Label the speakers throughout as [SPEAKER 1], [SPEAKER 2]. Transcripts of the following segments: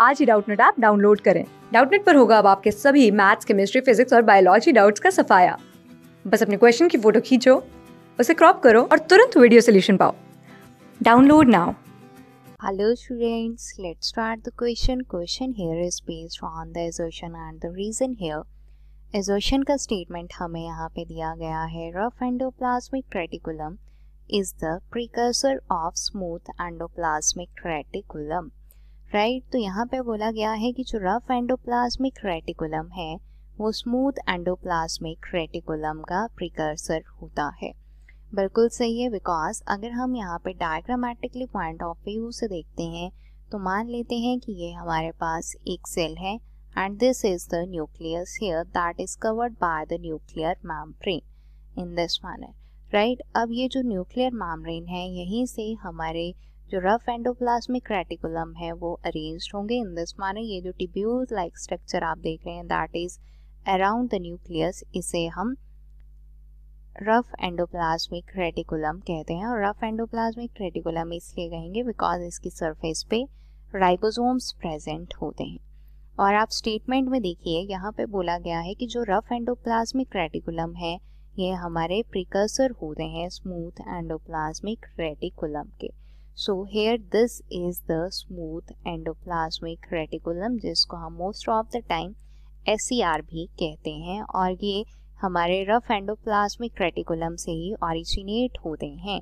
[SPEAKER 1] आज ही Doubtnut app download करें डाउटनेट पर होगा अब आपके सभी मैथ्स केमिस्ट्री फिजिक्स और बायोलॉजी डाउट्स का सफाया बस अपने क्वेश्चन की फोटो खींचो उसे क्रॉप करो और तुरंत वीडियो सोल्यूशन पाओ download now
[SPEAKER 2] Hello students, let's start the question. Question here is based on the assertion and the reason here. Assertion का statement हमें यहाँ पे दिया गया है rough endoplasmic reticulum is the precursor of smooth endoplasmic reticulum. Right तो यहाँ पे बोला गया है कि जो रफ एंडोप्लाज्मिक रेटिकुलम है वो स्मूथ एंडोप्लाज्मिक रेटिकुलम का प्रिकर्सर होता है बिल्कुल सही है बिकॉज अगर हम यहाँ पे डायग्रामेटिकली पॉइंट ऑफ व्यू से देखते हैं तो मान लेते हैं कि ये हमारे पास एक सेल है and this is the nucleus here that is covered by the nuclear membrane in this manner right अब ये जो न्यूक्लियर मैम्ब्रेन है यहीं से हमारे जो रफ एंडोप्लाज्मिक रेटिकुलम है वो अरेंज होंगे इन दिस माने ये जो टिब्यूल लाइक स्ट्रक्चर आप देख रहे हैं that is around the nucleus इसे हम रफ एंडोप्लाज्मिक रेटिकुलम कहते हैं और रफ एंडोप्लाज्मिक रेटिकुलम इसलिए कहेंगे बिकॉज इसकी सरफेस पे राइबोसोम्स प्रेजेंट होते हैं और आप स्टेटमेंट में देखिए यहाँ पे बोला गया है कि जो रफ एंडोप्लाज्मिक रेटिकुलम है ये हमारे प्रिकर्सर होते हैं स्मूथ एंडोप्लाज्मिक रेटिकुलम के so here this is the smooth endoplasmic reticulum जिसको हम most of the time S भी कहते हैं और ये हमारे रफ एंडोप्लाज्मिक रेटिकुलम से ही ऑरिजिनेट होते हैं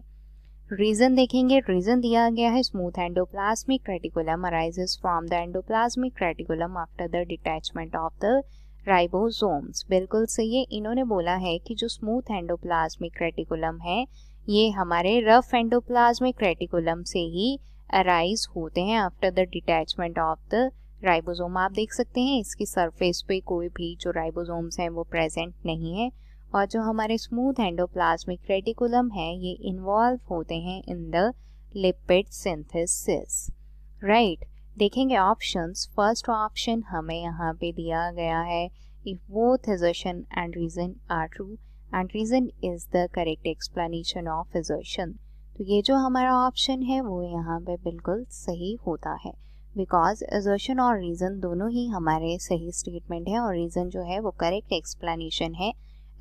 [SPEAKER 2] रीजन देखेंगे रीजन दिया गया है smooth endoplasmic reticulum arises from the endoplasmic reticulum after the detachment of the ribosomes बिल्कुल सही है इन्होंने बोला है कि जो स्मूथ एंडोप्लाज्मिक रेटिकुलम है ये हमारे रफ एंडोप्लाज्मिक रेटिकुलम से ही अराइज होते हैं after the detachment of the ribosome आप देख सकते हैं इसकी सरफेस पे कोई भी जो राइबोसोम्स हैं वो प्रेजेंट नहीं है और जो हमारे स्मूथ एंडोप्लाज्मिक रेटिकुलम है ये इन्वॉल्व होते हैं in the lipid synthesis right देखेंगे ऑप्शंस फर्स्ट ऑप्शन हमें यहाँ पे दिया गया है इफ वो assertion and reason are true and reason is the correct explanation of assertion तो ये जो हमारा ऑप्शन है वो यहाँ पे बिल्कुल सही होता है बिकॉज एजर्शन और रीज़न दोनों ही हमारे सही स्टेटमेंट है और रीज़न जो है वो करेक्ट एक्सप्लेनेशन है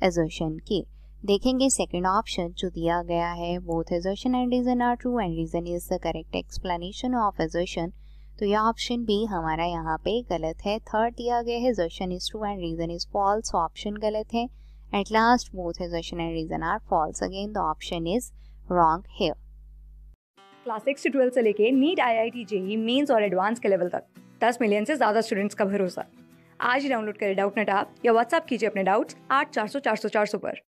[SPEAKER 2] एजर्शन की देखेंगे सेकेंड ऑप्शन जो दिया गया है both assertion and reason are true and reason is the correct explanation of assertion तो यह ऑप्शन भी हमारा यहाँ पे गलत है थर्ड दिया गया है assertion is true and reason is false option गलत है At last both assertion and reason are false. Again the option is wrong here.
[SPEAKER 1] Class 6 to 12 से लेके NEET I I T J mains और advance के level तक दस million से ज़्यादा स्टूडेंट्स का भरोसा आज ही डाउनलोड करें डाउट नेट आप या व्हाट्सअप कीजिए अपने डाउट्स आठ चार सौ चार सौ चार सौ पर